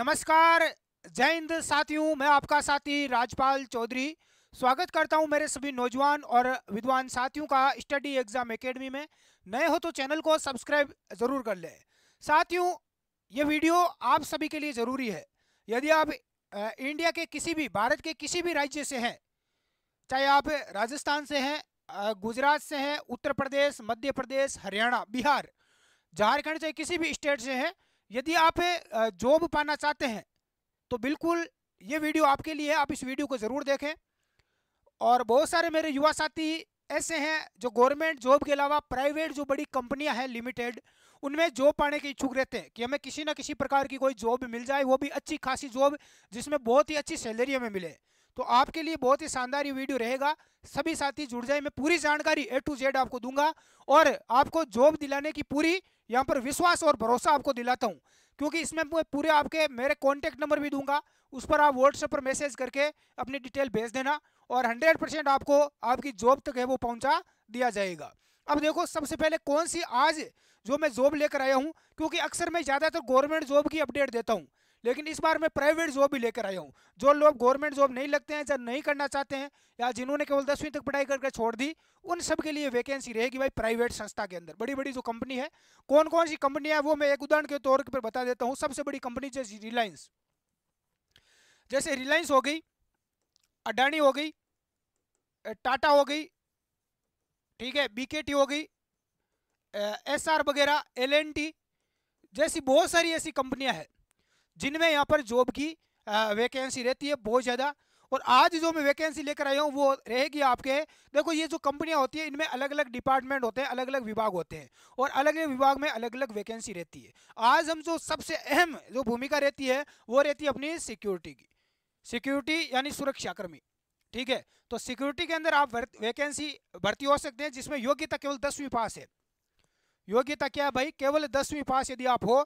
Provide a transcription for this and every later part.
नमस्कार जय हिंद साथियों मैं आपका साथी राजपाल चौधरी स्वागत करता हूं मेरे सभी नौजवान और विद्वान साथियों का स्टडी एग्जाम एकेडमी में नए हो तो चैनल को सब्सक्राइब जरूर कर ले साथियों ये वीडियो आप सभी के लिए ज़रूरी है यदि आप इंडिया के किसी भी भारत के किसी भी राज्य से हैं चाहे आप राजस्थान से हैं गुजरात से हैं उत्तर प्रदेश मध्य प्रदेश हरियाणा बिहार झारखंड से किसी भी स्टेट से हैं यदि आप जॉब पाना चाहते हैं तो बिल्कुल ये वीडियो आपके लिए है आप इस वीडियो को ज़रूर देखें और बहुत सारे मेरे युवा साथी ऐसे हैं जो गवर्नमेंट जॉब के अलावा प्राइवेट जो बड़ी कंपनियां हैं लिमिटेड उनमें जॉब पाने के इच्छुक रहते हैं कि हमें किसी ना किसी प्रकार की कोई जॉब मिल जाए वो भी अच्छी खासी जॉब जिसमें बहुत ही अच्छी सैलरी हमें मिले तो आपके लिए बहुत ही शानदार ये वीडियो रहेगा सभी साथी जुड़ जाए मैं पूरी जानकारी ए टू जेड आपको दूंगा और आपको जॉब दिलाने की पूरी यहाँ पर विश्वास और भरोसा आपको दिलाता हूँ क्योंकि इसमें मैं पूरे आपके मेरे कॉन्टैक्ट नंबर भी दूंगा उस पर आप व्हाट्सएप पर मैसेज करके अपनी डिटेल भेज देना और 100 परसेंट आपको आपकी जॉब तक है वो पहुंचा दिया जाएगा अब देखो सबसे पहले कौन सी आज जो मैं जॉब लेकर आया हूँ क्योंकि अक्सर मैं ज़्यादातर गवर्नमेंट जॉब की अपडेट देता हूँ लेकिन इस बार मैं प्राइवेट जॉब भी लेकर आया हूँ जो लोग गवर्नमेंट जॉब नहीं लगते हैं या नहीं करना चाहते हैं या जिन्होंने केवल दसवीं तक पढ़ाई करके छोड़ दी उन सब के लिए वैकेंसी रहेगी भाई प्राइवेट संस्था के अंदर बड़ी बड़ी जो कंपनी है कौन कौन सी कंपनियां है वो मैं एक उदाहरण के तौर पर बता देता हूँ सबसे बड़ी कंपनी जैसे रिलायंस जैसे रिलायंस हो गई अडानी हो गई टाटा हो गई ठीक है बीकेटी हो गई एस आर वगैरह एल एन टी जैसी बहुत सारी ऐसी कंपनियां हैं जिनमें यहाँ पर जॉब की वैकेंसी रहती है बहुत ज़्यादा और आज जो मैं वैकेंसी लेकर आया हूँ वो रहेगी आपके देखो ये जो कंपनियाँ होती है इनमें अलग अलग डिपार्टमेंट होते हैं अलग अलग विभाग होते हैं और अलग अलग विभाग में अलग अलग वैकेंसी रहती है आज हम जो सबसे अहम जो भूमिका रहती है वो रहती है अपनी सिक्योरिटी की सिक्योरिटी यानी सुरक्षाकर्मी ठीक है तो सिक्योरिटी के अंदर आप वैकेंसी भर्ती हो सकते हैं जिसमें योग्यता केवल दसवीं पास है योग्यता क्या है भाई केवल दसवीं पास यदि आप हो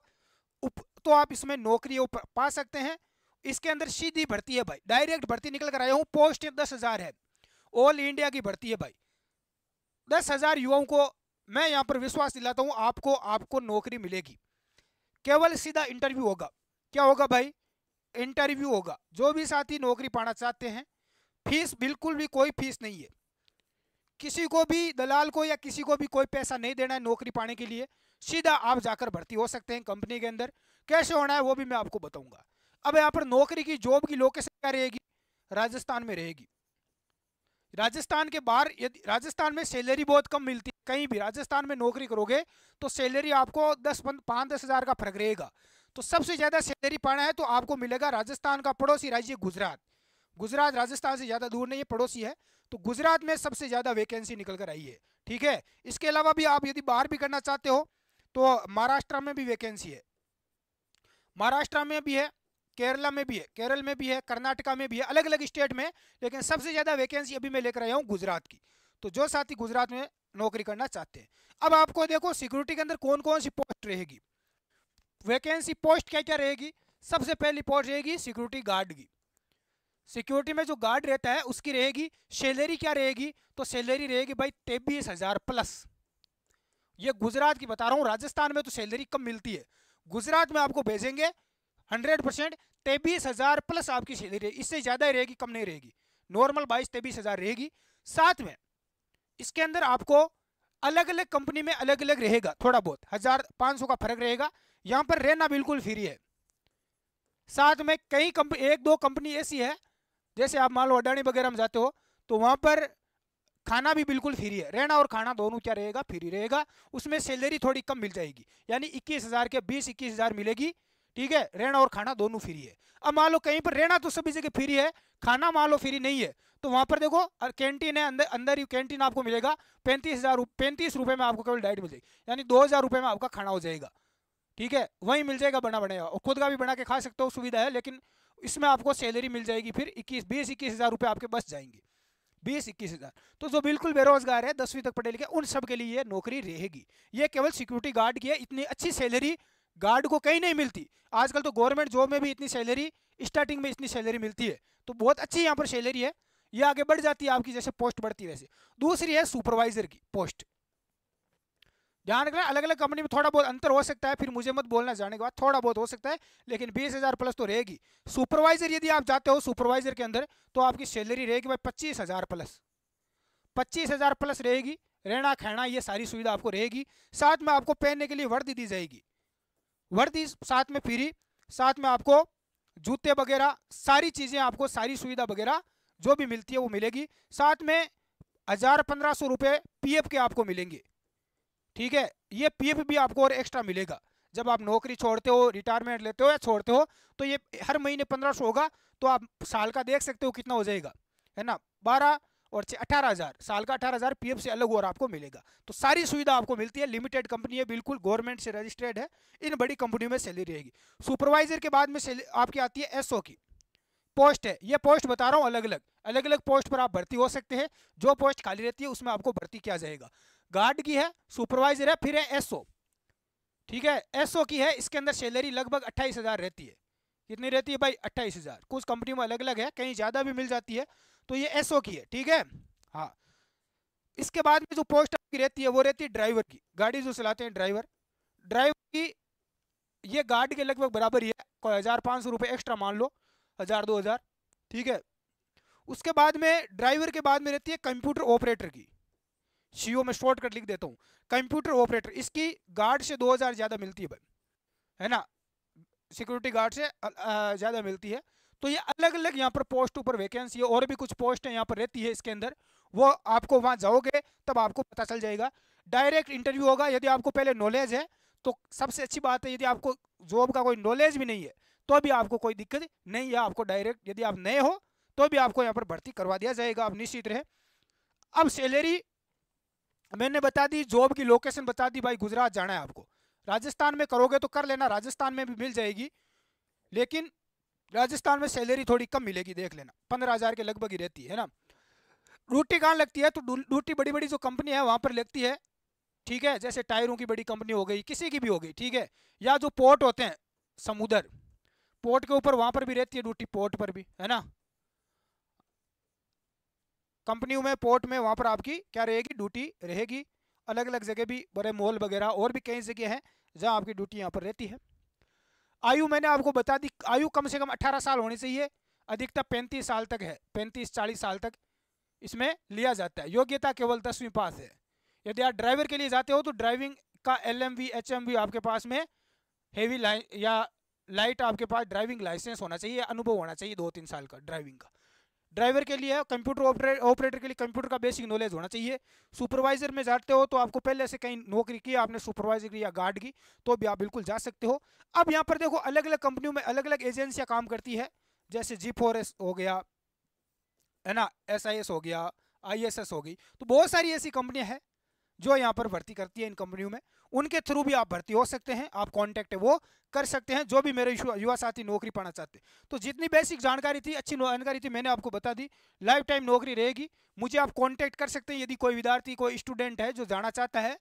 उप तो आप इसमें नौकरी पा सकते हैं इसके अंदर सीधी भर्ती है भाई डायरेक्ट भर्ती निकल कर आया हूँ पोस्ट दस हज़ार है ऑल इंडिया की भर्ती है भाई दस हज़ार युवाओं को मैं यहाँ पर विश्वास दिलाता हूँ आपको आपको नौकरी मिलेगी केवल सीधा इंटरव्यू होगा क्या होगा भाई इंटरव्यू होगा जो भी साथी नौकरी पाना चाहते हैं फीस बिल्कुल भी कोई फीस नहीं है किसी को भी दलाल को या किसी को भी कोई पैसा नहीं देना है नौकरी पाने के लिए सीधा आप जाकर भर्ती हो सकते हैं कंपनी के अंदर कैसे होना है वो भी मैं आपको बताऊंगा अब यहाँ पर नौकरी की जॉब की लोकेशन क्या रहेगी राजस्थान में रहेगी राजस्थान के बाहर यदि राजस्थान में सैलरी बहुत कम मिलती है कहीं भी राजस्थान में नौकरी करोगे तो सैलरी आपको दस पाँच दस हज़ार का फर्क रहेगा तो सबसे ज़्यादा सैलरी पाना है तो आपको मिलेगा राजस्थान का पड़ोसी राज्य गुजरात गुजरात राजस्थान से ज़्यादा दूर नहीं है पड़ोसी है तो गुजरात में सबसे ज़्यादा वैकेंसी निकल कर आई है ठीक है इसके अलावा भी आप यदि बाहर भी करना चाहते हो तो महाराष्ट्र में भी वैकेंसी है महाराष्ट्र में भी है केरला में भी है केरल में भी है कर्नाटका में भी है अलग अलग स्टेट में लेकिन सबसे ज़्यादा वैकेंसी अभी मैं लेकर आया हूँ गुजरात की तो जो साथी गुजरात में नौकरी करना चाहते हैं अब आपको देखो सिक्योरिटी के अंदर कौन कौन सी पोस्ट रहेगी वैकेंसी पोस्ट क्या क्या रहेगी सबसे पहली पोस्ट रहेगी सिक्योरिटी गार्ड की सिक्योरिटी में जो गार्ड रहता है उसकी रहेगी सैलरी क्या रहेगी तो सैलरी रहेगी भाई तेबीस हज़ार प्लस ये गुजरात की बता रहा हूँ राजस्थान में तो सैलरी कम मिलती है गुजरात में आपको भेजेंगे हंड्रेड परसेंट तेबीस हज़ार प्लस आपकी सैलरी रहेगी इससे ज़्यादा ही रहेगी कम नहीं रहेगी नॉर्मल बाईस तेबीस हज़ार रहेगी साथ में इसके अंदर आपको अलग अलग कंपनी में अलग अलग रहेगा थोड़ा बहुत हज़ार पाँच सौ का फर्क रहेगा यहाँ पर रहना बिल्कुल फ्री है साथ में कई कंपनी एक दो कंपनी ऐसी है जैसे आप मान लो अडानी वगैरह में जाते हो तो वहाँ पर खाना भी बिल्कुल फ्री है रहना और खाना दोनों क्या रहेगा फ्री रहेगा उसमें सैलरी थोड़ी कम मिल जाएगी यानी इक्कीस हज़ार के बीस इक्कीस हज़ार मिलेगी ठीक है रहना और खाना दोनों फ्री है अब मान लो कहीं पर रहना तो सभी जगह फ्री है खाना मान लो फ्री नहीं है तो वहाँ पर देखो कैंटीन है अंदर अंदर ही कैंटीन आपको मिलेगा पैंतीस हज़ार पैंतीस रुपए में आपको केवल डाइट मिल जाएगी यानी दो हज़ार रुपये में आपका खाना हो जाएगा ठीक है वहीं मिल जाएगा बना बनाया और खुद का भी बना के खा सकते हो सुविधा है लेकिन इसमें आपको सैलरी मिल जाएगी फिर इक्कीस बीस इक्कीस हज़ार रुपये आपके बस जाएंगे बीस इक्कीस हज़ार तो जो बिल्कुल बेरोजगार है दसवीं तक पढ़े लिखे उन सब के लिए ये नौकरी रहेगी ये केवल सिक्योरिटी गार्ड की है इतनी अच्छी सैलरी गार्ड को कहीं नहीं मिलती आजकल तो गवर्नमेंट जॉब में भी इतनी सैलरी स्टार्टिंग में इतनी सैलरी मिलती है तो बहुत अच्छी यहाँ पर सैलरी है ये आगे बढ़ जाती है आपकी जैसे पोस्ट बढ़ती है वैसे दूसरी है सुपरवाइजर की पोस्ट ध्यान रखना अलग अलग कंपनी में थोड़ा बहुत अंतर हो सकता है फिर मुझे मत बोलना जाने के बाद थोड़ा बहुत हो सकता है लेकिन बीस हज़ार प्लस तो रहेगी सुपरवाइजर यदि आप जाते हो सुपरवाइजर के अंदर तो आपकी सैलरी रहेगी भाई पच्चीस हज़ार प्लस पच्चीस हज़ार प्लस रहेगी रहना खाना ये सारी सुविधा आपको रहेगी साथ में आपको पहनने के लिए वर्दी दी जाएगी वर्दी साथ में फ्री साथ में आपको जूते वगैरह सारी चीज़ें आपको सारी सुविधा वगैरह जो भी मिलती है वो मिलेगी साथ में हज़ार पंद्रह सौ रुपये पी के आपको मिलेंगे ठीक है ये पीएफ भी आपको और एक्स्ट्रा मिलेगा जब आप नौकरी छोड़ते हो रिटायरमेंट लेते हो या छोड़ते हो तो ये हर महीने पंद्रह सौ होगा तो आप साल का देख सकते हो कितना हो जाएगा है ना बारह और अठारह हज़ार साल का अठारह हज़ार पी से अलग और आपको मिलेगा तो सारी सुविधा आपको मिलती है लिमिटेड कंपनी है बिल्कुल गवर्नमेंट से रजिस्टर्ड है इन बड़ी कंपनियों में सैलरी रहेगी सुपरवाइजर के बाद में आपकी आती है एसओ की पोस्ट है ये पोस्ट बता रहा हूँ अलग अलग अलग अलग पोस्ट पर आप भर्ती हो सकते हैं जो पोस्ट खाली रहती है उसमें आपको भर्ती किया जाएगा गार्ड की है सुपरवाइजर है फिर है एसओ ठीक है एसओ की है इसके अंदर सैलरी लगभग अट्ठाईस हज़ार रहती है कितनी रहती है भाई अट्ठाईस हज़ार कुछ कंपनी में अलग अलग है कहीं ज़्यादा भी मिल जाती है तो ये एसओ की है ठीक है हाँ इसके बाद में जो पोस्ट की रहती है वो रहती है ड्राइवर की गाड़ी जो चलाते हैं ड्राइवर ड्राइवर की ये गार्ड के लगभग बराबर ही है कोई हज़ार पाँच सौ रुपये एक्स्ट्रा मान लो हज़ार दो हज़ार ठीक है उसके बाद में ड्राइवर के बाद में रहती है कंप्यूटर ऑपरेटर की सीओ में शॉर्टकट लिख देता हूँ कंप्यूटर ऑपरेटर इसकी गार्ड से 2000 ज़्यादा मिलती है भाई है ना सिक्योरिटी गार्ड से ज़्यादा मिलती है तो ये अलग अलग यहाँ पर पोस्ट ऊपर वैकेंसी है और भी कुछ पोस्ट है यहाँ पर रहती है इसके अंदर वो आपको वहाँ जाओगे तब आपको पता चल जाएगा डायरेक्ट इंटरव्यू होगा यदि आपको पहले नॉलेज है तो सबसे अच्छी बात है यदि आपको जॉब का कोई नॉलेज भी नहीं है तो भी आपको कोई दिक्कत नहीं है आपको डायरेक्ट यदि आप नए हो तो भी आपको यहाँ पर भर्ती करवा दिया जाएगा आप निश्चित रहे अब सैलरी मैंने बता दी जॉब की लोकेशन बता दी भाई गुजरात जाना है आपको राजस्थान में करोगे तो कर लेना राजस्थान में भी मिल जाएगी लेकिन राजस्थान में सैलरी थोड़ी कम मिलेगी देख लेना पंद्रह हज़ार के लगभग ही रहती है ना ड्यूटी कहाँ लगती है तो ड्यूटी बड़ी बड़ी जो कंपनी है वहाँ पर लगती है ठीक है जैसे टायरों की बड़ी कंपनी हो गई किसी की भी हो गई ठीक है या जो पोर्ट होते हैं समुद्र पोर्ट के ऊपर वहाँ पर भी रहती है ड्यूटी पोर्ट पर भी है ना कंपनियों में पोर्ट में वहाँ पर आपकी क्या रहेगी ड्यूटी रहेगी अलग अलग जगह भी बड़े मॉल वगैरह और भी कई जगह हैं जहाँ आपकी ड्यूटी यहाँ पर रहती है आयु मैंने आपको बता दी आयु कम से कम अट्ठारह साल होनी चाहिए अधिकतर पैंतीस साल तक है पैंतीस चालीस साल तक इसमें लिया जाता है योग्यता केवल दसवीं पास है यदि आप ड्राइवर के लिए जाते हो तो ड्राइविंग का L M V H M V आपके पास में हेवी लाइ या लाइट आपके पास ड्राइविंग लाइसेंस होना चाहिए अनुभव होना चाहिए दो तीन साल का ड्राइविंग का ड्राइवर के लिए कंप्यूटर ऑपरेटर के लिए कंप्यूटर का बेसिक नॉलेज होना चाहिए सुपरवाइजर में जाते हो तो आपको पहले से कहीं नौकरी की आपने सुपरवाइजर की या गार्ड की तो भी आप बिल्कुल जा सकते हो अब यहाँ पर देखो अलग अलग कंपनियों में अलग अलग एजेंसियाँ काम करती है जैसे जी हो गया है ना एस हो गया आई हो गई तो बहुत सारी ऐसी कंपनियाँ हैं जो यहाँ पर भर्ती करती है इन कंपनियों में उनके थ्रू भी आप भर्ती हो सकते हैं आप कॉन्टैक्ट है वो कर सकते हैं जो भी मेरे युवा साथी नौकरी पाना चाहते हैं तो जितनी बेसिक जानकारी थी अच्छी जानकारी थी मैंने आपको बता दी लाइफ टाइम नौकरी रहेगी मुझे आप कॉन्टैक्ट कर सकते हैं यदि कोई विद्यार्थी कोई स्टूडेंट है जो जाना चाहता है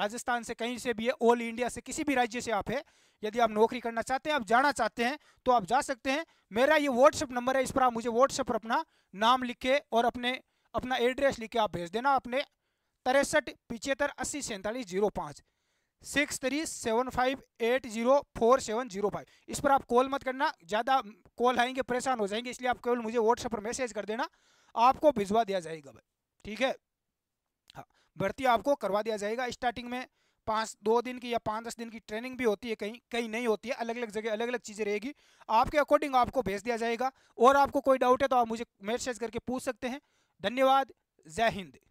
राजस्थान से कहीं से भी है ऑल इंडिया से किसी भी राज्य से आप है यदि आप नौकरी करना चाहते हैं आप जाना चाहते हैं तो आप जा सकते हैं मेरा ये व्हाट्सअप नंबर है इस पर आप मुझे व्हाट्सएप पर अपना नाम लिखे और अपने अपना एड्रेस लिख के आप भेज देना अपने तिरसठ पिचहत्तर अस्सी सैंतालीस जीरो पाँच six three seven five eight zero four seven zero five इस पर आप कॉल मत करना ज़्यादा कॉल आएंगे परेशान हो जाएंगे इसलिए आप केवल मुझे व्हाट्सएप पर मैसेज कर देना आपको भिजवा दिया जाएगा भाई ठीक है हाँ भर्ती आपको करवा दिया जाएगा स्टार्टिंग में पाँच दो दिन की या पाँच दस दिन की ट्रेनिंग भी होती है कहीं कहीं नहीं होती है अलग अलग जगह अलग अलग चीज़ें रहेगी आपके अकॉर्डिंग आपको भेज दिया जाएगा और आपको कोई डाउट है तो आप मुझे मैसेज करके पूछ सकते हैं धन्यवाद जय हिंद